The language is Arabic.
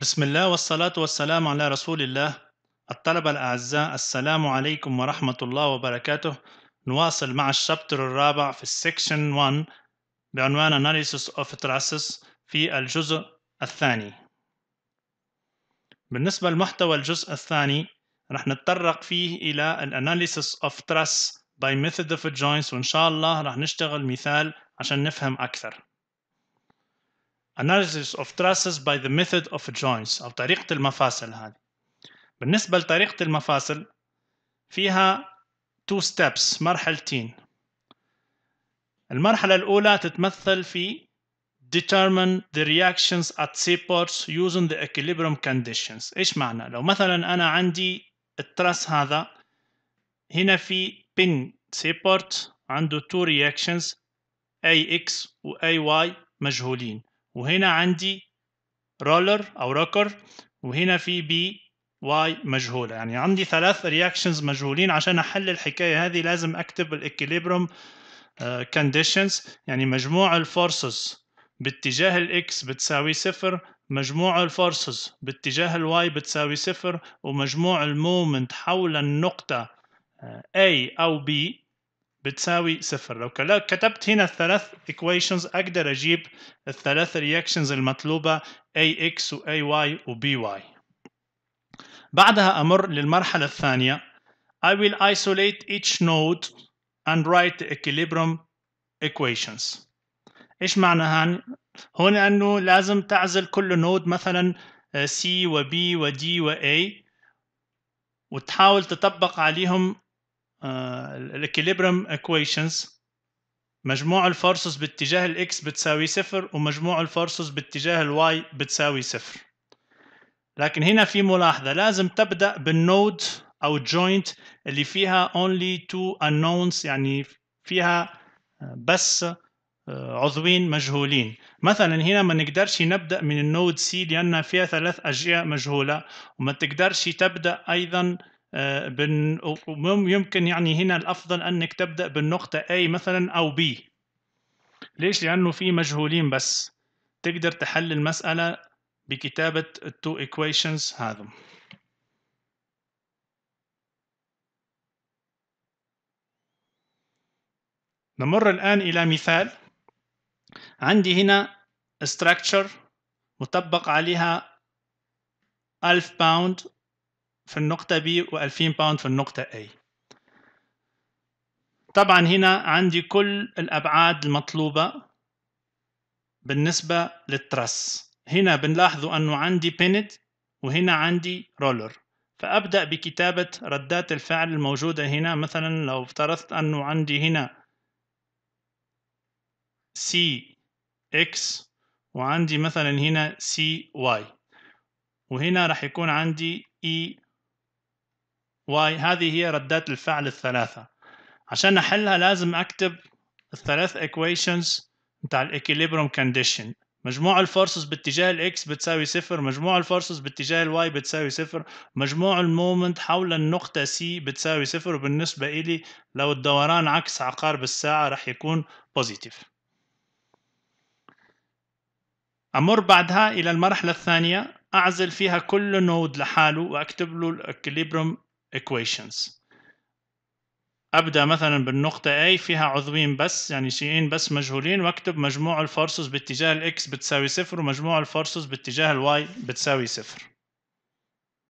بسم الله والصلاة والسلام على رسول الله الطلبة الأعزاء السلام عليكم ورحمة الله وبركاته نواصل مع الشابتر الرابع في السكشن 1 بعنوان Analysis of Trusses في الجزء الثاني بالنسبة لمحتوى الجزء الثاني رح نتطرق فيه إلى Analysis of Trusses by Method of Joints وإن شاء الله رح نشتغل مثال عشان نفهم أكثر analysis of traces by the method of joints أو طريقة المفاصل هذه بالنسبة لطريقة المفاصل فيها two steps مرحلتين المرحلة الأولى تتمثل في determine the reactions at seaports using the equilibrium conditions إيش معنى؟ لو مثلا أنا عندي التراس هذا هنا في pin seaport عنده two reactions AX و AY مجهولين وهنا عندي رولر أو روكر وهنا في بي واي مجهولة يعني عندي ثلاث رياكشنز مجهولين عشان أحل الحكاية هذه لازم أكتب الإكيليبرم كونديشنز آه، يعني مجموع الفورسز باتجاه الإكس بتساوي صفر مجموع الفورسز باتجاه الواي بتساوي صفر ومجموع المومنت حول النقطة اي آه، أو بي بتساوي صفر لو كتبت هنا الثلاث equations أقدر أجيب الثلاث reactions المطلوبة AX و AY و BY بعدها أمر للمرحلة الثانية I will isolate each node and write the equilibrium equations إيش معنى هان؟ هون أنه لازم تعزل كل نود مثلا آه، C و B و D و A وتحاول تطبق عليهم آه، الاكيليبرم ايكويشنز مجموع الفورسز باتجاه الاكس بتساوي صفر ومجموع الفورسز باتجاه الواي بتساوي صفر لكن هنا في ملاحظة لازم تبدأ بالنود أو الجوينت اللي فيها اونلي تو انونز يعني فيها آه، بس آه، عضوين مجهولين مثلا هنا ما نقدرش نبدأ من النود سي لأن فيها ثلاث اجزاء مجهولة وما تقدرش تبدأ أيضا آه، يمكن يعني هنا الافضل انك تبدا بالنقطه A مثلا او B ليش لانه في مجهولين بس تقدر تحل المساله بكتابه التو equations هذم نمر الآن إلى مثال عندي هنا structure مطبق عليها 1000 باوند في النقطة B و2000 باوند في النقطة A طبعا هنا عندي كل الأبعاد المطلوبة بالنسبة للترس هنا بنلاحظوا أنه عندي بينت وهنا عندي رولر فأبدأ بكتابة ردات الفعل الموجودة هنا مثلا لو افترضت أنه عندي هنا سي اكس وعندي مثلا هنا سي واي وهنا راح يكون عندي اي e واي هذه هي ردات الفعل الثلاثة عشان أحلها لازم أكتب الثلاث equations متاع الإكيليبروم كونديشن مجموع الفورسز باتجاه الاكس بتساوي صفر مجموع الفورسز باتجاه الواي بتساوي صفر مجموع المومنت حول النقطة سي بتساوي صفر وبالنسبة إلي لو الدوران عكس عقارب الساعة رح يكون بوزيتيف أمر بعدها إلى المرحلة الثانية أعزل فيها كل نود لحاله وأكتب له الإكليبرم equations ابدا مثلا بالنقطه A فيها عضوين بس يعني شيئين بس مجهولين واكتب مجموع الفورسز باتجاه الاكس بتساوي صفر ومجموع الفورسز باتجاه الواي بتساوي صفر